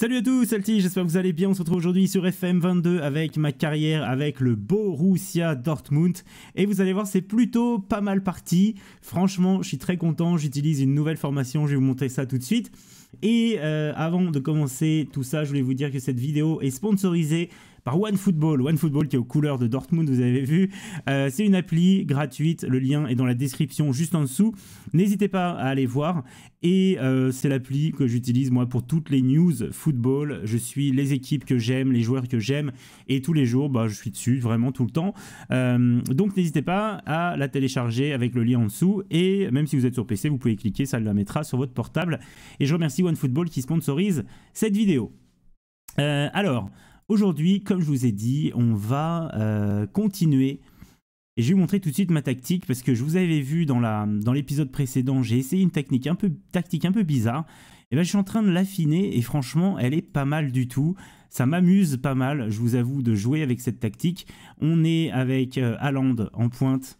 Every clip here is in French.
Salut à tous, Salty, j'espère que vous allez bien. On se retrouve aujourd'hui sur FM22 avec ma carrière avec le Borussia Dortmund. Et vous allez voir, c'est plutôt pas mal parti. Franchement, je suis très content. J'utilise une nouvelle formation, je vais vous montrer ça tout de suite. Et euh, avant de commencer tout ça, je voulais vous dire que cette vidéo est sponsorisée Football, OneFootball. OneFootball qui est aux couleurs de Dortmund, vous avez vu. Euh, c'est une appli gratuite, le lien est dans la description juste en dessous. N'hésitez pas à aller voir. Et euh, c'est l'appli que j'utilise moi pour toutes les news football. Je suis les équipes que j'aime, les joueurs que j'aime. Et tous les jours, bah, je suis dessus vraiment tout le temps. Euh, donc n'hésitez pas à la télécharger avec le lien en dessous. Et même si vous êtes sur PC, vous pouvez cliquer, ça la mettra sur votre portable. Et je remercie OneFootball qui sponsorise cette vidéo. alors, Aujourd'hui, comme je vous ai dit, on va euh, continuer. Et je vais vous montrer tout de suite ma tactique parce que je vous avais vu dans l'épisode précédent, j'ai essayé une technique un peu, tactique un peu bizarre. Et bien, je suis en train de l'affiner et franchement, elle est pas mal du tout. Ça m'amuse pas mal, je vous avoue, de jouer avec cette tactique. On est avec euh, Aland en pointe.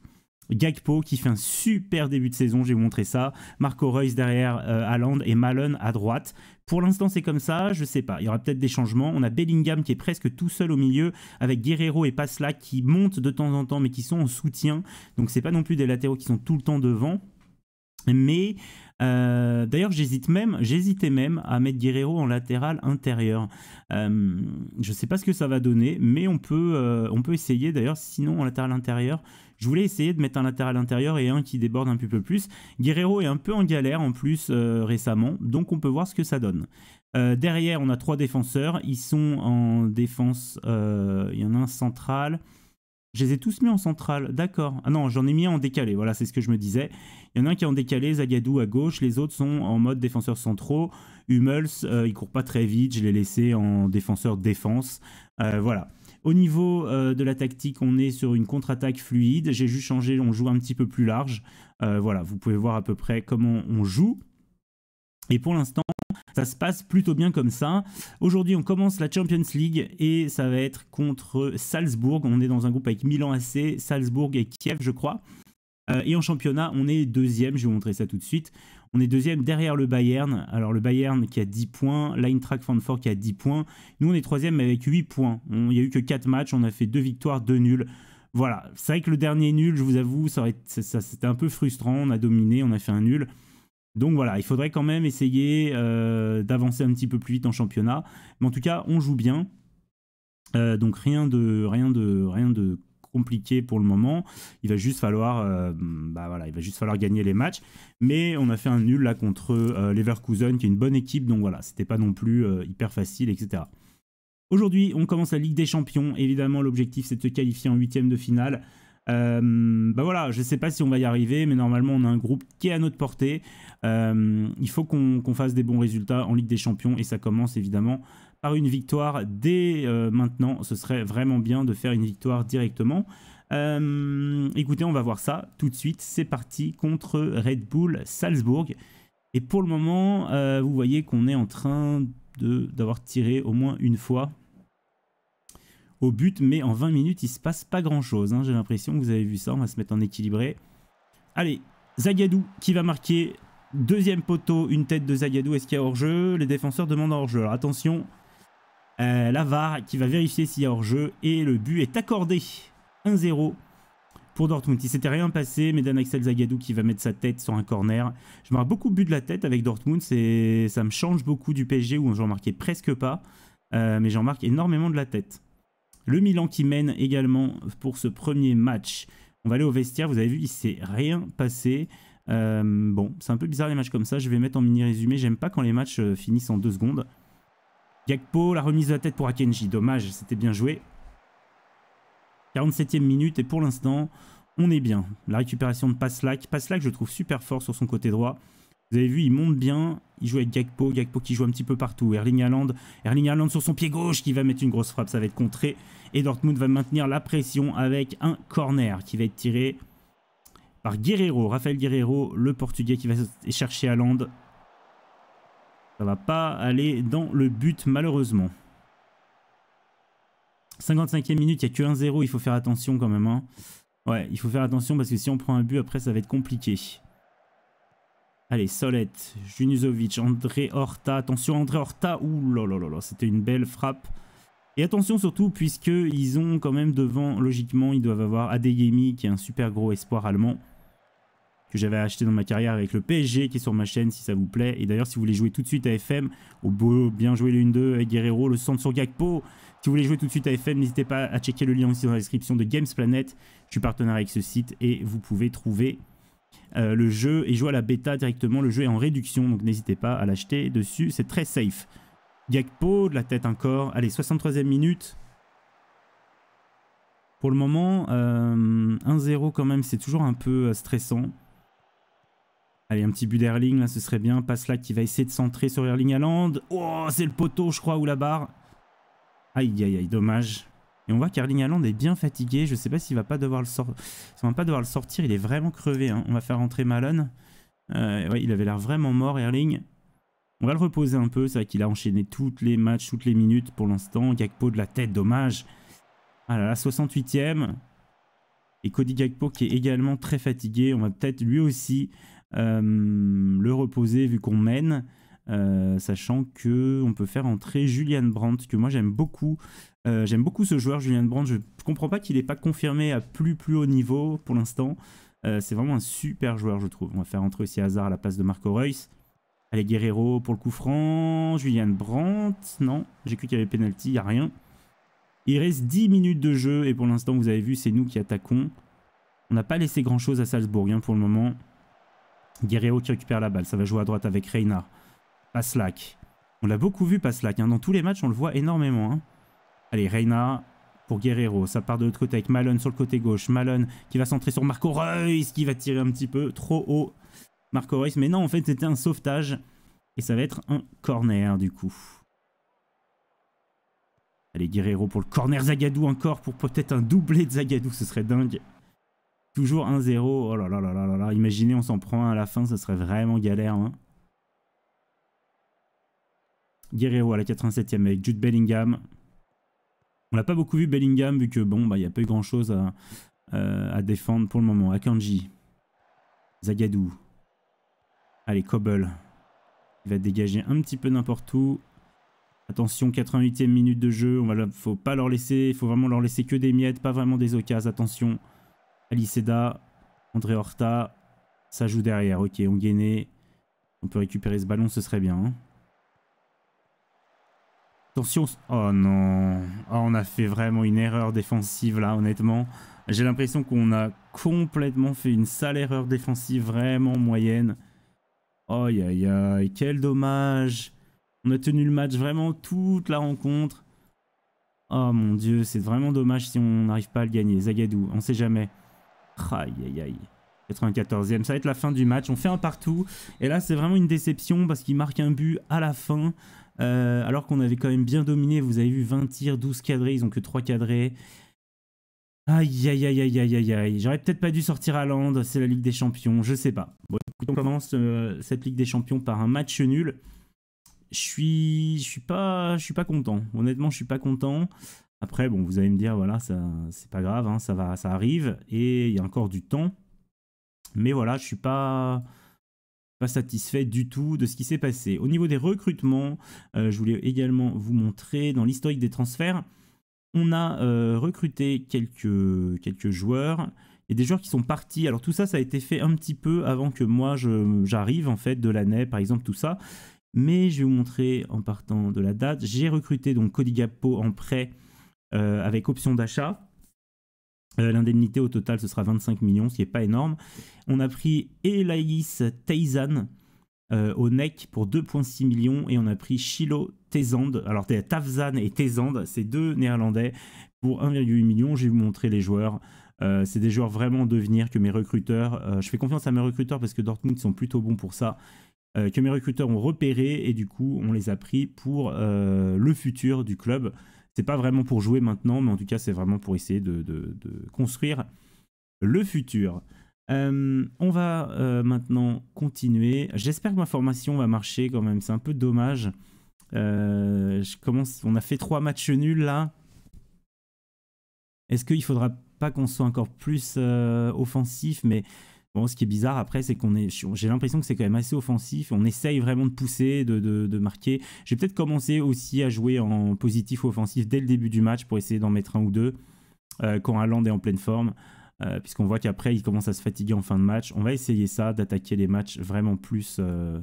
Gagpo qui fait un super début de saison, j'ai montré ça. Marco Reus derrière euh, Aland et Malone à droite. Pour l'instant, c'est comme ça. Je sais pas. Il y aura peut-être des changements. On a Bellingham qui est presque tout seul au milieu avec Guerrero et Pasla qui montent de temps en temps mais qui sont en soutien. Donc c'est pas non plus des latéraux qui sont tout le temps devant. Mais euh, d'ailleurs, j'hésite même, j'hésitais même à mettre Guerrero en latéral intérieur. Euh, je sais pas ce que ça va donner, mais on peut, euh, on peut essayer. D'ailleurs, sinon en latéral intérieur, je voulais essayer de mettre un latéral intérieur et un qui déborde un peu plus. Guerrero est un peu en galère en plus récemment, donc on peut voir ce que ça donne. derrière, on a trois défenseurs. Ils sont en défense. Il y en a un central. Je les ai tous mis en central, d'accord. Ah non, j'en ai mis en décalé, voilà, c'est ce que je me disais. Il y en a un qui est en décalé, Zagadou à gauche, les autres sont en mode défenseur centraux. Hummels, euh, il court pas très vite, je l'ai laissé en défenseur défense. Euh, voilà. Au niveau euh, de la tactique, on est sur une contre-attaque fluide. J'ai juste changé, on joue un petit peu plus large. voilà, vous pouvez voir à peu près comment on joue. Et pour l'instant, ça se passe plutôt bien comme ça. Aujourd'hui, on commence la Champions League et ça va être contre Salzbourg. On est dans un groupe avec Milan AC, Salzbourg et Kiev, je crois. Euh, et en championnat, on est deuxième, je vais vous montrer ça tout de suite. On est deuxième derrière le Bayern. Alors le Bayern qui a 10 points, l'Eintracht Frankfurt qui a 10 points. Nous, on est troisième avec 8 points. Il n'y a eu que 4 matchs, on a fait 2 victoires, 2 nuls. Voilà, c'est vrai que le dernier nul, je vous avoue, ça, ça c'était un peu frustrant. On a dominé, on a fait un nul. Donc voilà, il faudrait quand même essayer euh, d'avancer un petit peu plus vite en championnat. Mais en tout cas, on joue bien. Euh, donc rien de, rien de, rien de compliqué pour le moment. Il va juste falloir, euh, bah voilà, il va juste falloir gagner les matchs. Mais on a fait un nul là contre euh, Leverkusen, qui est une bonne équipe, donc voilà, c'était pas non plus euh, hyper facile, etc. Aujourd'hui, on commence la Ligue des Champions. Évidemment, l'objectif c'est de se qualifier en huitième de finale. Euh, bah voilà, je sais pas si on va y arriver, mais normalement on a un groupe qui est à notre portée. il faut qu'on fasse des bons résultats en Ligue des Champions et ça commence évidemment par une victoire dès euh, maintenant. Ce serait vraiment bien de faire une victoire directement. Euh, écoutez, on va voir ça tout de suite. C'est parti contre Red Bull Salzbourg. Et pour le moment, euh, vous voyez qu'on est en train d'avoir tiré au moins une fois au but. Mais en 20 minutes, il se passe pas grand-chose. Hein. J'ai l'impression que vous avez vu ça. On va se mettre en équilibré. Allez, Zagadou qui va marquer. Deuxième poteau, une tête de Zagadou. Est-ce qu'il y a hors-jeu Les défenseurs demandent hors-jeu. Alors attention, Lavar euh, la qui va vérifier s'il y a hors-jeu et le but est accordé. 1-0 pour Dortmund. Il s'était rien passé, mais Dan Axel Zagadou qui va mettre sa tête sur un corner. Je marque beaucoup de buts de la tête avec Dortmund, ça me change beaucoup du PSG où j'en marquais presque pas, euh, mais j'en marque énormément de la tête. Le Milan qui mène également pour ce premier match. On va aller au vestiaire, vous avez vu, il s'est rien passé. Euh, bon, c'est un peu bizarre les matchs comme ça, je vais mettre en mini résumé, j'aime pas quand les matchs finissent en deux secondes. Gakpo la remise de la tête pour Akenji. Dommage, c'était bien joué. 47 ème minute et pour l'instant, on est bien. La récupération de Paslak. Paslak, je trouve super fort sur son côté droit. Vous avez vu, il monte bien. Il joue avec Gakpo Gakpo qui joue un petit peu partout. Erling Haaland. Erling Haaland sur son pied gauche qui va mettre une grosse frappe. Ça va être contré. Et Dortmund va maintenir la pression avec un corner qui va être tiré par Guerrero. Raphaël Guerrero, le portugais qui va chercher Haaland. Ça va pas aller dans le but malheureusement. 55e minute, il n'y a que 1-0, il faut faire attention quand même. Hein. Ouais, il faut faire attention parce que si on prend un but après ça va être compliqué. Allez, Solette, Junuzovic, André Horta. Attention, André Horta. Ouh là là là là, c'était une belle frappe. Et attention surtout, puisque ils ont quand même devant, logiquement, ils doivent avoir Adegemi qui est un super gros espoir allemand que j'avais acheté dans ma carrière avec le PSG qui est sur ma chaîne si ça vous plaît. Et d'ailleurs, si vous voulez jouer tout de suite à FM, au beau, bien jouer l'une 1-2 avec Guerrero, le centre sur Gakpo. Si vous voulez jouer tout de suite à FM, n'hésitez pas à checker le lien aussi dans la description de Games Planet. Je suis partenaire avec ce site et vous pouvez trouver euh, le jeu et jouer à la bêta directement. Le jeu est en réduction, donc n'hésitez pas à l'acheter dessus. C'est très safe. Gakpo, de la tête encore. Allez, 63e minute. Pour le moment, euh, 1-0 quand même, c'est toujours un peu euh, stressant. Allez, un petit but d'Erling, là, ce serait bien. Passe là qui va essayer de centrer sur Erling Haaland. Oh, c'est le poteau, je crois, ou la barre. Aïe, aïe, aïe, dommage. Et on voit qu'Erling Haaland est bien fatigué. Je ne sais pas s'il va pas devoir le sortir. va pas devoir le sortir. Il est vraiment crevé. Hein. On va faire rentrer Malone. Euh, ouais, il avait l'air vraiment mort, Erling. On va le reposer un peu. C'est vrai qu'il a enchaîné toutes les matchs, toutes les minutes pour l'instant. Gagpo de la tête, dommage. Ah là là, 68 ème Et Cody Gakpo qui est également très fatigué. On va peut-être lui aussi euh, le reposer vu qu'on mène. Euh, sachant que on peut faire entrer Julian Brandt, que moi j'aime beaucoup. Euh, j'aime beaucoup ce joueur Julian Brandt. Je comprends pas qu'il est pas confirmé à plus plus haut niveau pour l'instant. c'est vraiment un super joueur, je trouve. On va faire entrer aussi Hazard à la place de Marco Reus. Allez, Guerrero pour le coup franc. Julian Brandt. Non, j'ai cru qu'il y avait penalty, il a rien. Il reste 10 minutes de jeu et pour l'instant, vous avez vu, c'est nous qui attaquons. On n'a pas laissé grand-chose à Salzbourg hein, pour le moment. Guerrero qui récupère la balle, ça va jouer à droite avec Reynard. Paslak. On l'a beaucoup vu Paslak, hein. dans tous les matchs on le voit énormément. Hein. Allez, Reina pour Guerrero, ça part de l'autre côté avec Malone sur le côté gauche. Malone qui va centrer sur Marco Reus qui va tirer un petit peu trop haut. Marco Reus, mais non en fait c'était un sauvetage et ça va être un corner du coup. Allez, Guerrero pour le corner Zagadou encore, pour peut-être un doublé de Zagadou, ce serait dingue. Toujours 1-0. Oh là là là là là Imaginez, on s'en prend un à la fin, ça serait vraiment galère. Hein. à la 87e avec Jude Bellingham. On n'a pas beaucoup vu Bellingham vu que bon bah il n'y a pas eu grand chose euh, à, défendre pour le moment. Akanji. Zagadou. Allez, Cobble. Il va dégager un petit peu n'importe où. Attention, 88e minute de jeu. On va, faut pas leur laisser, faut vraiment leur laisser que des miettes, pas vraiment des occasions. Attention. Aliceda, André Horta, ça joue derrière. Ok, on gainait. On peut récupérer ce ballon, ce serait bien. Hein. Attention. Oh non. Oh, on a fait vraiment une erreur défensive là, honnêtement. J'ai l'impression qu'on a complètement fait une sale erreur défensive vraiment moyenne. Oh, aïe aïe aïe, quel dommage. On a tenu le match vraiment toute la rencontre. Oh mon dieu, c'est vraiment dommage si on n'arrive pas à le gagner. Zagadou, on ne sait jamais. Aïe, aïe, aïe. 94e, ça va être la fin du match, on fait un partout, et là c'est vraiment une déception parce qu'il marque un but à la fin, euh, alors qu'on avait quand même bien dominé, vous avez vu 20 tirs, 12 cadrés, ils ont que 3 cadrés. Aïe aïe aïe aïe aïe aïe aïe, j'aurais peut-être pas dû sortir à Land, c'est la Ligue des Champions, je sais pas. Bon on commence euh, cette Ligue des Champions par un match nul. Je suis, je suis pas, je suis pas content. Honnêtement, je suis pas content. Après, bon, vous allez me dire, voilà, ça, c'est pas grave, hein, ça, va, ça arrive, et il y a encore du temps. Mais voilà, je suis pas pas satisfait du tout de ce qui s'est passé. Au niveau des recrutements, euh, je voulais également vous montrer dans l'historique des transferts, on a euh, recruté quelques, quelques joueurs et des joueurs qui sont partis. Alors tout ça, ça a été fait un petit peu avant que moi j'arrive en fait de l'année, par exemple tout ça. Mais je vais vous montrer en partant de la date. J'ai recruté donc Cody Gappo en prêt euh, avec option d'achat. Euh, l'indemnité au total, ce sera 25 millions, ce qui n'est pas énorme. On a pris Elaïs Teizan euh, au NEC pour 2,6 millions et on a pris Shilo Tezand. Alors, Tavzan et Tezand, c'est deux néerlandais pour 1,8 million. Je vais vous montrer les joueurs. c'est des joueurs vraiment devenir que mes recruteurs, je fais confiance à mes recruteurs parce que Dortmund sont plutôt bons pour ça, que mes recruteurs ont repéré et du coup on les a pris pour le futur du club c'est pas vraiment pour jouer maintenant, mais en tout cas, c'est vraiment pour essayer de, construire le futur. Euh, on va euh, maintenant continuer. J'espère que ma formation va marcher quand même. C'est un peu dommage. Euh, je commence. On a fait trois matchs nuls là. Est-ce qu'il faudra pas qu'on soit encore plus offensif Mais Bon, ce qui est bizarre après, c'est qu'on est, j'ai l'impression que c'est quand même assez offensif. On essaye vraiment de pousser, de, de, de marquer. J'ai peut-être commencé aussi à jouer en positif offensif dès le début du match pour essayer d'en mettre un ou deux euh, quand Haaland est en pleine forme. Euh, puisqu'on voit qu'après il commence à se fatiguer en fin de match, on va essayer ça, d'attaquer les matchs vraiment plus, euh,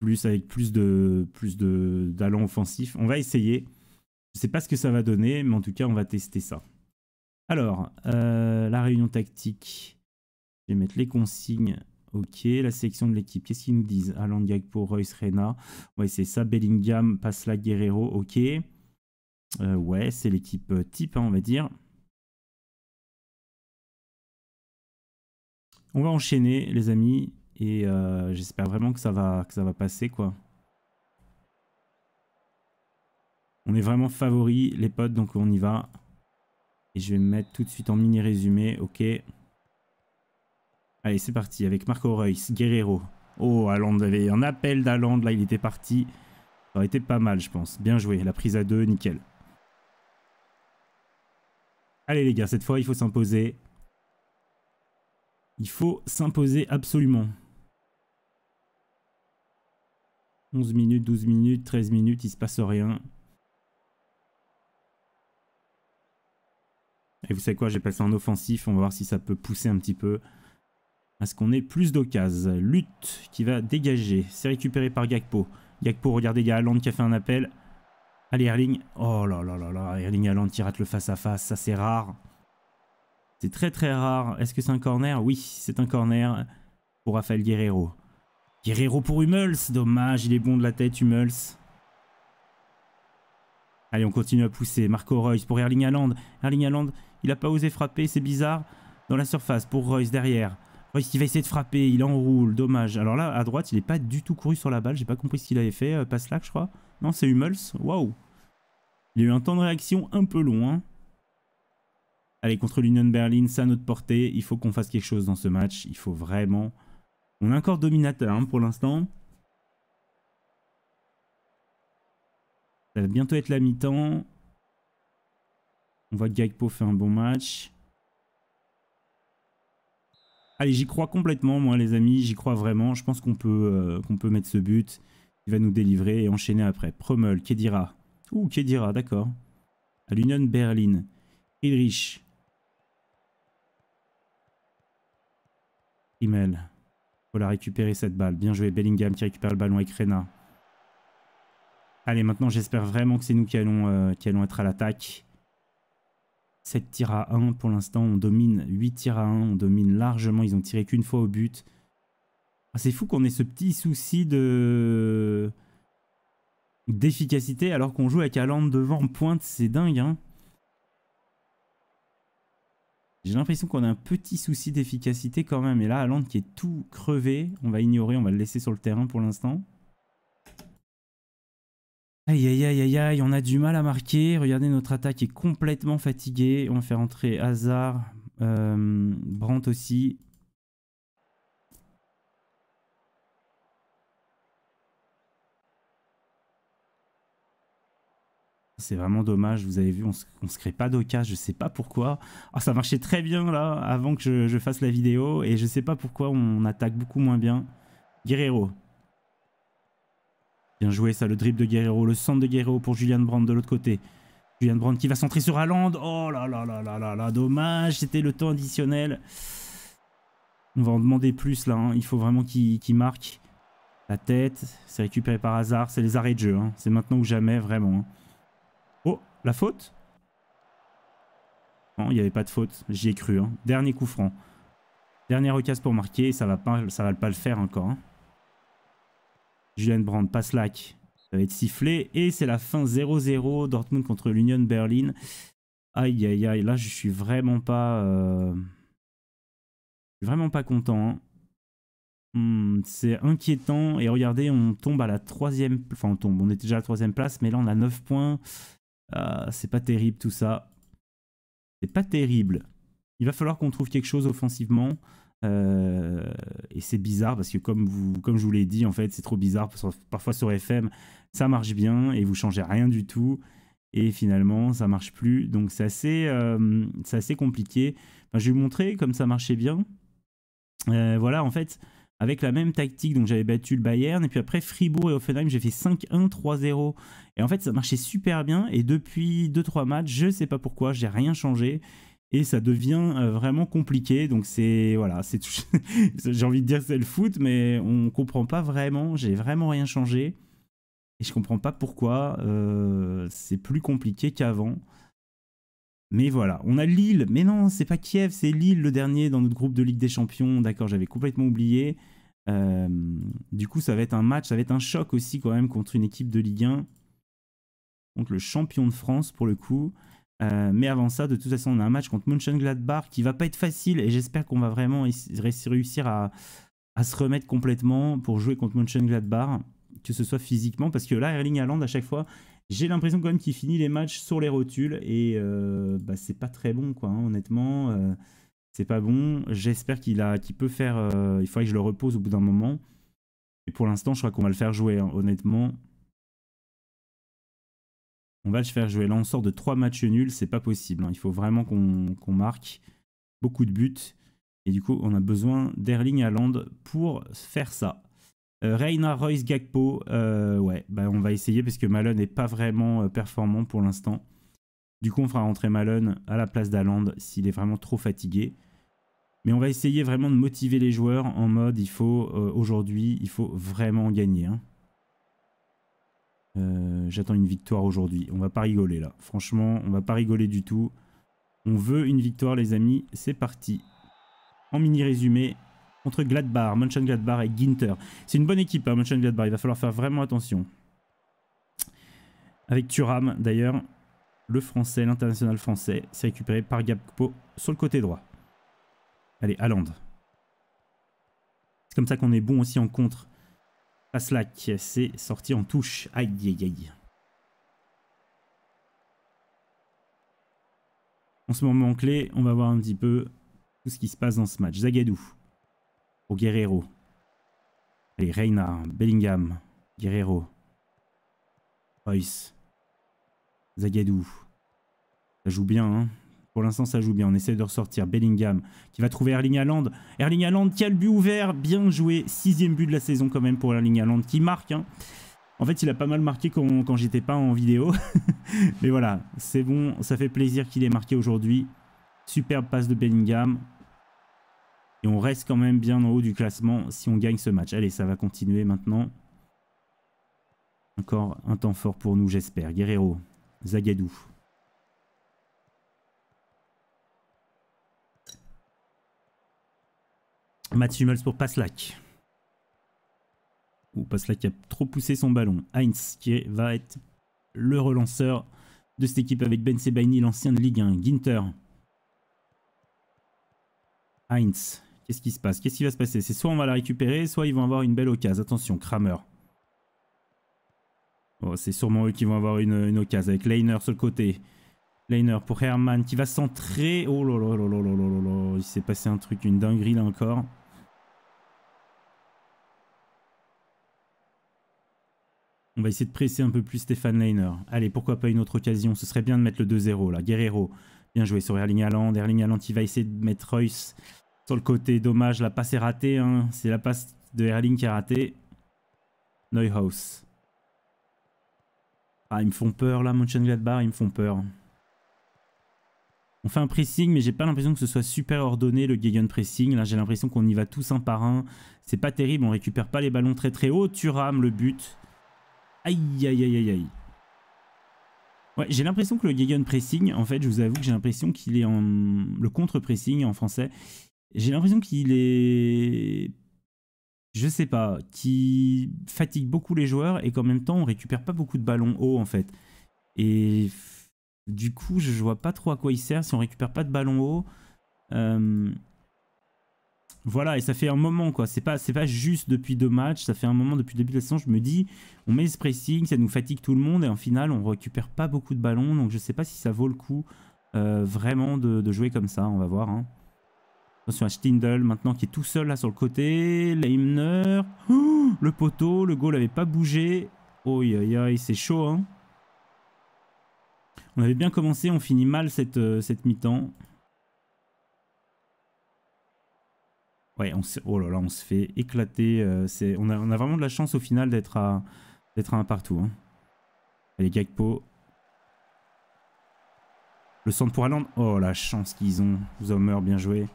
plus avec plus de plus de offensif. On va essayer. Je ne sais pas ce que ça va donner, mais en tout cas on va tester ça. Alors la réunion tactique mettre les consignes. Ok, la sélection de l'équipe, qu'est-ce qu'ils nous disent Alan pour Royce, Reyna. Ouais, c'est ça. Bellingham, Pasla, Guerrero. Ok. Euh, ouais, c'est l'équipe euh, type, hein, on va dire. On va enchaîner, les amis. Et euh, j'espère vraiment que ça va, que ça va passer, quoi. On est vraiment favori, les potes, donc on y va. Et je vais me mettre tout de suite en mini résumé, ok. Allez, c'est parti avec Marco Reus, Guerrero. Oh, Allende avait un appel d'Allende, là, il était parti. Ça aurait été pas mal, je pense. Bien joué, la prise à deux, nickel. Allez les gars, cette fois, il faut s'imposer. Il faut s'imposer absolument. 11 minutes, 12 minutes, 13 minutes, il se passe rien. Et vous savez quoi, j'ai passé en offensif, on va voir si ça peut pousser un petit peu est ce qu'on ait plus d'occases? Lutte qui va dégager. C'est récupéré par Gakpo. Gakpo, regardez, il y qui a fait un appel. Allez, Erling. Oh là là là là. Erling Haaland qui rate le face-à-face. Ça, c'est rare. C'est très très rare. Est-ce que c'est un corner Oui, c'est un corner pour Rafael Guerrero. Guerrero pour Hummels. Dommage, il est bon de la tête, Hummels. Allez, on continue à pousser. Marco Reus pour Erling Haaland. Erling Haaland, il n'a pas osé frapper, c'est bizarre. Dans la surface pour Reus derrière il va essayer de frapper, il enroule, dommage. Alors là, à droite, il n'est pas du tout couru sur la balle, j'ai pas compris ce qu'il avait fait. Euh, pas Slack, là, je crois. Non, c'est Hummels. Waouh Il a eu un temps de réaction un peu long. Hein. Allez, contre l'Union Berlin, ça à notre portée. Il faut qu'on fasse quelque chose dans ce match. Il faut vraiment... On est encore dominateur hein, pour l'instant. Ça va bientôt être la mi-temps. On voit que Gagpo fait un bon match. Allez, j'y crois complètement, moi, les amis. J'y crois vraiment. Je pense qu'on peut, euh, peut mettre ce but. Il va nous délivrer et enchaîner après. Promel, Kedira. Ouh, Kedira, d'accord. À l'Union Berlin. Friedrich. Rimmel. Voilà, récupérer cette balle. Bien joué, Bellingham qui récupère le ballon avec Rena. Allez, maintenant, j'espère vraiment que c'est nous qui allons, euh, qui allons être à l'attaque. 7 tirs à 1 pour l'instant, on domine 8 tirs à 1, on domine largement, ils ont tiré qu'une fois au but. Ah, c'est fou qu'on ait ce petit souci de d'efficacité alors qu'on joue avec Allende devant en pointe, c'est dingue. Hein. J'ai l'impression qu'on a un petit souci d'efficacité quand même. Et là, Allende qui est tout crevé, on va ignorer, on va le laisser sur le terrain pour l'instant. Aïe, aïe, aïe, aïe, aïe, on a du mal à marquer. Regardez, notre attaque est complètement fatiguée. On fait rentrer Hazard, euh, Brandt aussi. C'est vraiment dommage, vous avez vu, on se crée pas d'Oka, je sais pas pourquoi. Ah, ça marchait très bien là, avant que je, je fasse la vidéo, et je sais pas pourquoi on attaque beaucoup moins bien. Guerrero, Bien joué ça, le drip de Guerrero, le centre de Guerrero pour Julian Brandt de l'autre côté. Julian Brandt qui va centrer sur Haaland. Oh là là là là là là, dommage, c'était le temps additionnel. On va en demander plus là, hein. il faut vraiment qu'il marque. La tête, c'est récupéré par hasard, c'est les arrêts de jeu, hein. c'est maintenant ou jamais vraiment. Hein. Oh, la faute Non, il n'y avait pas de faute, j'y ai cru. Dernier coup franc. Dernière recasse pour marquer, ça va pas, va pas le faire encore. Julian Brand, pas slack. Ça va être sifflé. Et c'est la fin 0-0. Dortmund contre l'Union Berlin. Aïe, aïe, aïe. Là, je suis vraiment pas... Euh, vraiment pas content. Hein. Hmm, c'est inquiétant. Et regardez, on tombe à la troisième... Enfin, on tombe. On est déjà à la troisième place. Mais là, on a 9 points. Ah, c'est pas terrible, tout ça. C'est pas terrible. Il va falloir qu'on trouve quelque chose offensivement. Euh, et c'est bizarre parce que comme, vous, comme je vous l'ai dit, en fait, c'est trop bizarre. Parce que parfois sur FM, ça marche bien et vous changez rien du tout. Et finalement, ça marche plus. Donc c'est assez, euh, compliqué. Enfin, je vais vous montrer comme ça marchait bien. Euh, voilà, en fait, avec la même tactique, donc j'avais battu le Bayern. Et puis après, Fribourg et Offenheim, j'ai fait 5-1, 3-0. Et en fait, ça marchait super bien. Et depuis 2-3 matchs, je sais pas pourquoi, j'ai rien changé et ça devient euh, vraiment compliqué. Donc c'est voilà, c'est j'ai envie de dire c'est le foot, mais on comprend pas vraiment. J'ai vraiment rien changé et je comprends pas pourquoi euh, c'est plus compliqué qu'avant. Mais voilà, on a Lille. Mais non, c'est pas Kiev, c'est Lille le dernier dans notre groupe de Ligue des Champions. D'accord, j'avais complètement oublié. Euh, du coup, ça va être un match, ça va être un choc aussi quand même contre une équipe de Ligue 1, contre le champion de France pour le coup. Euh, mais avant ça, de toute façon, on a un match contre Mönchengladbach qui va pas être facile et j'espère qu'on va vraiment réussir à, se remettre complètement pour jouer contre Mönchengladbach, que ce soit physiquement, parce que là, Erling Haaland, à chaque fois, j'ai l'impression quand même qu'il finit les matchs sur les rotules et euh, bah, c'est pas très bon, quoi, hein, honnêtement. Euh, c'est pas bon. J'espère qu'il peut faire. il faudrait que je le repose au bout d'un moment. Et pour l'instant, je crois qu'on va le faire jouer, hein, honnêtement. On va le faire jouer. Là, sort de trois matchs nuls. C'est pas possible. Hein. Il faut vraiment qu'on marque beaucoup de buts. Et du coup, on a besoin d'Erling Haaland pour faire ça. Euh, Reina Royce Gagpo, euh, ouais, bah on va essayer parce que Malone n'est pas vraiment euh, performant pour l'instant. Du coup, on fera rentrer Malone à la place d'Haaland s'il est vraiment trop fatigué. Mais on va essayer vraiment de motiver les joueurs en mode il faut aujourd'hui, il faut vraiment gagner. Hein. Euh, j'attends une victoire aujourd'hui. On va pas rigoler là. Franchement, on va pas rigoler du tout. On veut une victoire les amis. C'est parti. En mini résumé, contre Gladbach, Gladbar et Ginter. C'est une bonne équipe, hein, Gladbar. Il va falloir faire vraiment attention. Avec Thuram, d'ailleurs, le français, l'international français, c'est récupéré par Gappo sur le côté droit. Allez, Allende. C'est comme ça qu'on est bon aussi en contre. Pas slack, c'est sorti en touche. Aïe, aïe, aïe. En ce moment clé, on va voir un petit peu tout ce qui se passe dans ce match. Zagadou Au Guerrero. Allez, Reyna, Bellingham, Guerrero, Royce, Zagadou. Ça joue bien, hein pour l'instant, ça joue bien. On essaie de ressortir. Bellingham qui va trouver Erling Haaland. Erling Haaland qui a le but ouvert. Bien joué. Sixième but de la saison quand même pour Erling Haaland qui marque. Hein. En fait, il a pas mal marqué quand, quand j'étais pas en vidéo. Mais voilà, c'est bon. Ça fait plaisir qu'il ait marqué aujourd'hui. Superbe passe de Bellingham. Et on reste quand même bien en haut du classement si on gagne ce match. Allez, ça va continuer maintenant. Encore un temps fort pour nous, j'espère. Guerrero, Zagadou. Mats Hummels pour Paslak. Ou Paslak a trop poussé son ballon. Heinz qui va être le relanceur de cette équipe avec Ben Sebaini, l'ancien de Ligue 1. Ginter. Heinz. Qu'est-ce qui se passe Qu'est-ce qui va se passer C'est soit on va la récupérer, soit ils vont avoir une belle occasion. Attention, Kramer. Oh, c'est sûrement eux qui vont avoir une, une occasion avec Leiner sur le côté. Leiner pour Herman qui va centrer. Oh là là là là là là là. Il s'est passé un truc, une dinguerie là encore. On va essayer de presser un peu plus Stéphane Leiner. Allez, pourquoi pas une autre occasion Ce serait bien de mettre le 2-0 là. Guerrero, bien joué sur Erling Haaland. Erling Haaland, il va essayer de mettre Reus sur le côté. Dommage, la passe est ratée. Hein. C'est la passe de Erling qui a raté. Neuhaus. Ah, ils me font peur là, Mönchengladbach, ils me font peur. On fait un pressing, mais j'ai pas l'impression que ce soit super ordonné le Gegen pressing. Là, j'ai l'impression qu'on y va tous un par un. C'est pas terrible, on récupère pas les ballons très très haut. Thuram, le but. Aïe, aïe, aïe, aïe, aïe. Ouais, j'ai l'impression que le Pressing, en fait, je vous avoue que j'ai l'impression qu'il est en... Le contre-pressing en français, j'ai l'impression qu'il est... Je sais pas, qui fatigue beaucoup les joueurs et qu'en même temps, on récupère pas beaucoup de ballons hauts, en fait. Et du coup, je vois pas trop à quoi il sert si on récupère pas de ballons hauts. Euh... Voilà, et ça fait un moment, quoi. C'est pas, pas juste depuis deux matchs, ça fait un moment depuis le début de la saison. Je me dis, on met ce pressing, ça nous fatigue tout le monde, et en final, on récupère pas beaucoup de ballons. Donc, je sais pas si ça vaut le coup euh, vraiment de, jouer comme ça. On va voir. Hein. Attention à Stindl maintenant qui est tout seul là sur le côté. Leimner. Oh, le poteau, le goal n'avait pas bougé. Oh, c'est chaud. Hein. On avait bien commencé, on finit mal cette, euh, cette mi-temps. on se, oh là là, on se fait éclater. Euh, c'est, on, a, on a vraiment de la chance au final d'être à, d'être un partout. Hein. Allez, Gagpo. Le centre pour Allende. Oh, la chance qu'ils ont. Zomer, bien joué.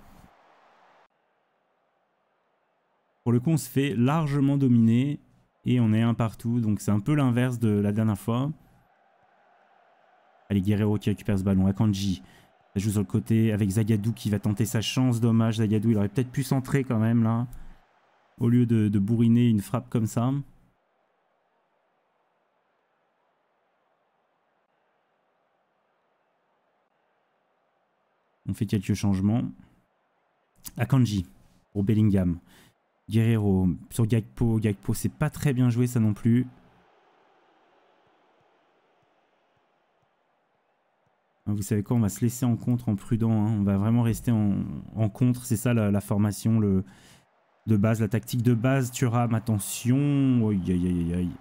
Pour le coup, on se fait largement dominé Et on est un partout. Donc, c'est un peu l'inverse de la dernière fois. Allez, Guerrero qui récupère ce ballon. Akanji joue sur le côté avec Zagadou qui va tenter sa chance. Dommage, Zagadou, il aurait peut-être pu centrer quand même là. Au lieu de, bourriner une frappe comme ça. On fait quelques changements. Akanji pour Bellingham. Guerrero sur Gagpo. Gagpo, c'est pas très bien joué ça non plus. Hein, vous savez quoi, on va se laisser en contre en prudent. Hein. On va vraiment rester en, contre. C'est ça la, formation le, de base, la tactique de base. Thuram, attention. Aïe, aïe, aïe, aïe.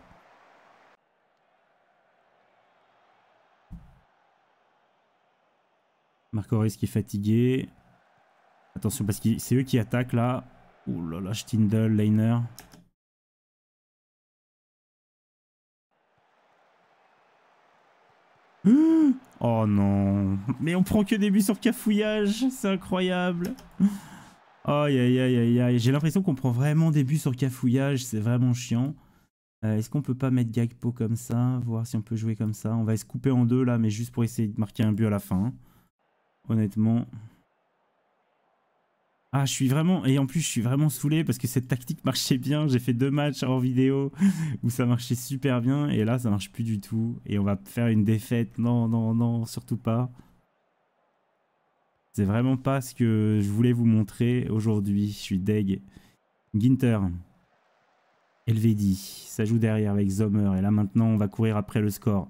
Marco Reis qui est fatigué. Attention parce que c'est eux qui attaquent là. Oh là là, Stindle, Liner. Oh non. Mais on prend que des buts sur cafouillage. C'est incroyable. Aïe, aïe, aïe, aïe, aïe. J'ai l'impression qu'on prend vraiment des buts sur cafouillage. C'est vraiment chiant. Euh, est-ce qu'on peut pas mettre Gagpo comme ça Voir si on peut jouer comme ça. On va se couper en deux là, mais juste pour essayer de marquer un but à la fin. Honnêtement. Ah, je suis vraiment... Et en plus, je suis vraiment saoulé parce que cette tactique marchait bien. J'ai fait deux matchs en vidéo où ça marchait super bien. Et là, ça marche plus du tout. Et on va faire une défaite. Non, non, non, surtout pas. C'est vraiment pas ce que je voulais vous montrer aujourd'hui. Je suis deg. Ginter. Elvedi. Ça joue derrière avec Sommer. Et là, maintenant, on va courir après le score.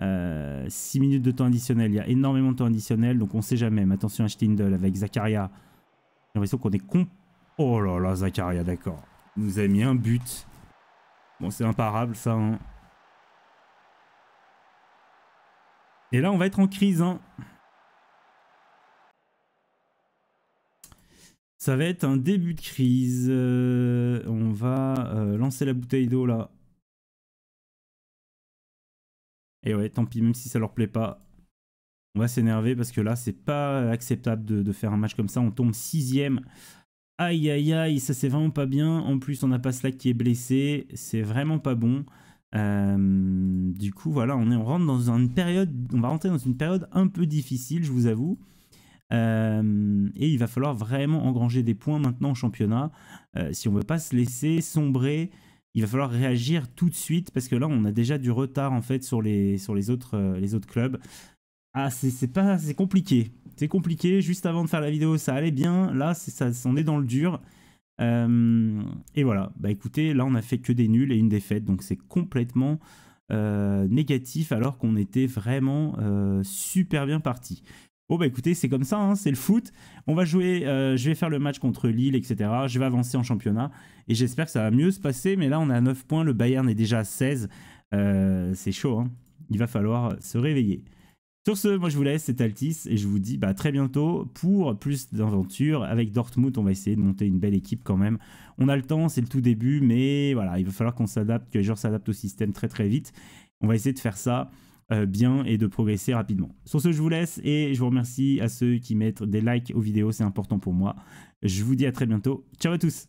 6 euh, minutes de temps additionnel. Il y a énormément de temps additionnel. Donc, on sait jamais. Mais attention à Stindl avec Zakaria l'impression qu'on est con. Oh là là, Zacharia d'accord. nous a mis un but. Bon, c'est imparable, ça. Hein. Et là, on va être en crise. Hein. Ça va être un début de crise. Euh, on va euh, lancer la bouteille d'eau, là. Et ouais, tant pis, même si ça leur plaît pas on va s'énerver parce que là, c'est pas acceptable de, faire un match comme ça. On tombe sixième. Aïe, aïe, aïe, ça c'est vraiment pas bien. En plus, on a pas Slack qui est blessé. C'est vraiment pas bon. Euh, du coup, voilà, on, est, on rentre dans une période, on va rentrer dans une période un peu difficile, je vous avoue. Euh, et il va falloir vraiment engranger des points maintenant au championnat. Euh, si on veut pas se laisser sombrer, il va falloir réagir tout de suite parce que là, on a déjà du retard en fait sur les, sur les, autres, les autres clubs. Ah, c'est pas... C'est compliqué. C'est compliqué. Juste avant de faire la vidéo, ça allait bien. Là, ça, on est dans le dur. Euh, et voilà. Bah écoutez, là, on a fait que des nuls et une défaite. Donc, c'est complètement... Euh, négatif alors qu'on était vraiment euh, super bien parti. Bon bah écoutez, c'est comme ça, hein. c'est le foot. On va jouer, je vais faire le match contre Lille, etc. Je vais avancer en championnat et j'espère que ça va mieux se passer. Mais là, on est à 9 points, le Bayern est déjà à 16. c'est chaud, hein. il va falloir se réveiller. Sur ce, moi je vous laisse, c'est Altis, et je vous dis bah, très bientôt pour plus d'aventures. Avec Dortmund, on va essayer de monter une belle équipe quand même. On a le temps, c'est le tout début, mais voilà, il va falloir qu'on s'adapte, que les joueurs s'adaptent au système très très vite. On va essayer de faire ça euh, bien et de progresser rapidement. Sur ce, je vous laisse, et je vous remercie à ceux qui mettent des likes aux vidéos, c'est important pour moi. Je vous dis à très bientôt. Ciao à tous